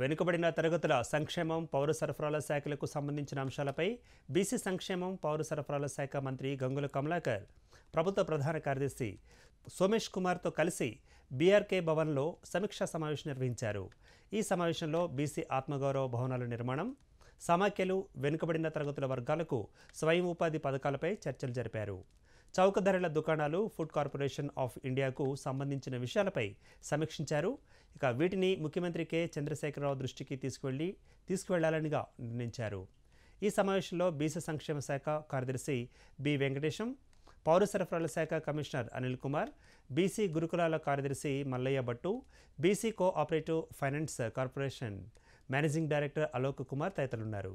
వెనుకబడిన తరగతుల సంక్షేమం పౌర సరఫరాల శాఖలకు సంబంధించిన అంశాలపై బీసీ సంక్షేమం పౌర సరఫరాల శాఖ మంత్రి గంగుల కమలాకర్ ప్రభుత్వ ప్రధాన కార్యదర్శి సోమేష్ కుమార్తో కలిసి బీఆర్కే భవన్లో సమీక్షా సమావేశం నిర్వహించారు ఈ సమావేశంలో బీసీ ఆత్మగౌరవ భవనాల నిర్మాణం సమాఖ్యలు వెనుకబడిన తరగతుల వర్గాలకు స్వయం ఉపాధి పథకాలపై చర్చలు జరిపారు చౌక ధరల దుకాణాలు ఫుడ్ కార్పొరేషన్ ఆఫ్ ఇండియాకు సంబంధించిన విషయాలపై సమీక్షించారు ఇక వీటిని ముఖ్యమంత్రి కె చంద్రశేఖరరావు దృష్టికి తీసుకువెళ్ళి తీసుకువెళ్లాలనిగా నిర్ణయించారు ఈ సమావేశంలో బీసీ సంక్షేమ శాఖ కార్యదర్శి బి వెంకటేశం పౌర సరఫరాల శాఖ కమిషనర్ అనిల్ కుమార్ బీసీ గురుకులాల కార్యదర్శి Mallaiah Bhattu BC cooperative finance corporation managing director Alok Kumar తదితరులున్నారు